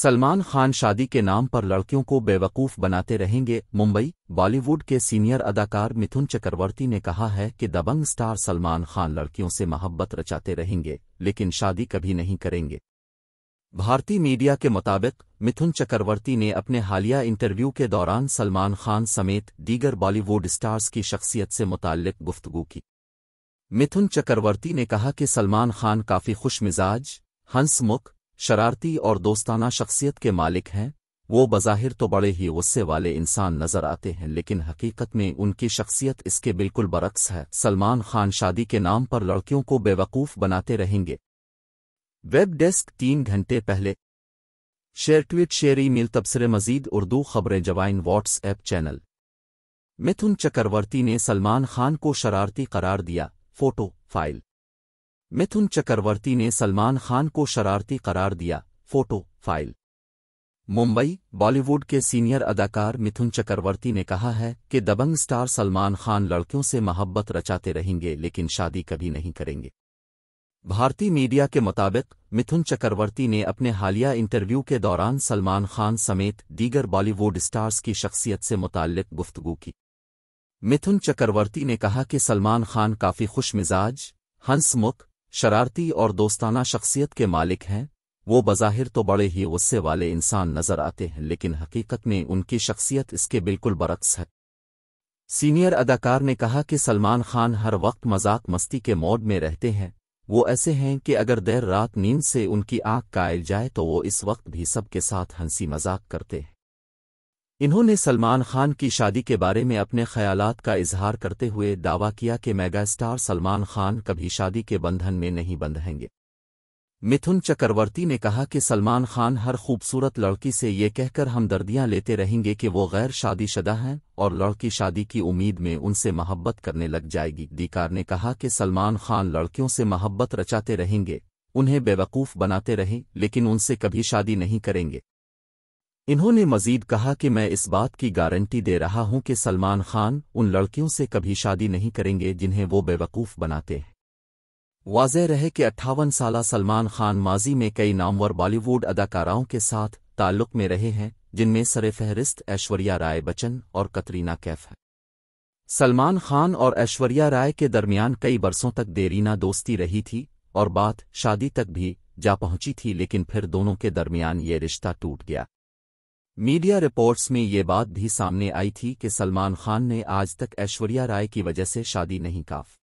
सलमान खान शादी के नाम पर लड़कियों को बेवकूफ़ बनाते रहेंगे मुंबई बॉलीवुड के सीनियर अदाकार मिथुन चक्रवर्ती ने कहा है कि दबंग स्टार सलमान खान लड़कियों से मोहब्बत रचाते रहेंगे लेकिन शादी कभी नहीं करेंगे भारतीय मीडिया के मुताबिक मिथुन चक्रवर्ती ने अपने हालिया इंटरव्यू के दौरान सलमान खान समेत दीगर बॉलीवुड स्टार्स की शख्सियत से मुतल गुफ्तगू की मिथुन चक्रवर्ती ने कहा कि सलमान खान काफ़ी खुश मिजाज हंसमुख शरारती और दोस्ताना शख्सियत के मालिक हैं वो बज़ाहिर तो बड़े ही गुस्से वाले इंसान नज़र आते हैं लेकिन हकीकत में उनकी शख्सियत इसके बिल्कुल बरक्स है सलमान खान शादी के नाम पर लड़कियों को बेवकूफ़ बनाते रहेंगे वेब डेस्क तीन घंटे पहले शेयर ट्वीट शेरी मिल तबसरे मजीद उर्दू खबरें जवाइन व्हाट्सएप चैनल मिथुन चक्रवर्ती ने सलमान खान को शरारती करार दिया फोटो फाइल मिथुन चक्रवर्ती ने सलमान खान को शरारती करार दिया फोटो फाइल मुंबई बॉलीवुड के सीनियर अदाकार मिथुन चक्रवर्ती ने कहा है कि दबंग स्टार सलमान खान लड़कियों से मोहब्बत रचाते रहेंगे लेकिन शादी कभी नहीं करेंगे भारतीय मीडिया के मुताबिक मिथुन चक्रवर्ती ने अपने हालिया इंटरव्यू के दौरान सलमान खान समेत दीगर बॉलीवुड स्टार्स की शख्सियत से मुतालिक गुफ्तगू की मिथुन चक्रवर्ती ने कहा कि सलमान खान काफ़ी खुश मिजाज हंसमुख शरारती और दोस्ताना शख्सियत के मालिक हैं वो बज़ाहिर तो बड़े ही गुस्से वाले इंसान नज़र आते हैं लेकिन हकीकत में उनकी शख्सियत इसके बिल्कुल बरक्स है सीनियर अदाकार ने कहा कि सलमान खान हर वक्त मजाक मस्ती के मोड में रहते हैं वो ऐसे हैं कि अगर देर रात नींद से उनकी आँख कायल जाए तो वो इस वक्त भी सबके साथ हंसी मजाक करते हैं इन्होंने सलमान खान की शादी के बारे में अपने ख्यालात का इजहार करते हुए दावा किया कि मेगास्टार सलमान खान कभी शादी के बंधन में नहीं बंधेंगे मिथुन चक्रवर्ती ने कहा कि सलमान खान हर खूबसूरत लड़की से ये कहकर हमदर्दियां लेते रहेंगे कि वो गैर शादीशुदा हैं और लड़की शादी की उम्मीद में उनसे मोहब्बत करने लग जाएगी दीकार ने कहा कि सलमान खान लड़कियों से मोहब्बत रचाते रहेंगे उन्हें बेवकूफ़ बनाते रहें लेकिन उनसे कभी शादी नहीं करेंगे इन्होंने मजीद कहा कि मैं इस बात की गारंटी दे रहा हूं कि सलमान खान उन लड़कियों से कभी शादी नहीं करेंगे जिन्हें वो बेवकूफ़ बनाते हैं वाजह रहे कि अट्ठावन साल सलमान खान माजी में कई नामवर बॉलीवुड अदाकाराओं के साथ ताल्लुक में रहे हैं जिनमें सरफहरिस्त ऐश्वर्या राय बच्चन और कतरीना कैफ है सलमान खान और ऐश्वर्या राय के दरमियान कई बरसों तक देरीना दोस्ती रही थी और बात शादी तक भी जा पहुंची थी लेकिन फिर दोनों के दरमियान ये रिश्ता टूट गया मीडिया रिपोर्ट्स में ये बात भी सामने आई थी कि सलमान खान ने आज तक ऐश्वर्या राय की वजह से शादी नहीं काफ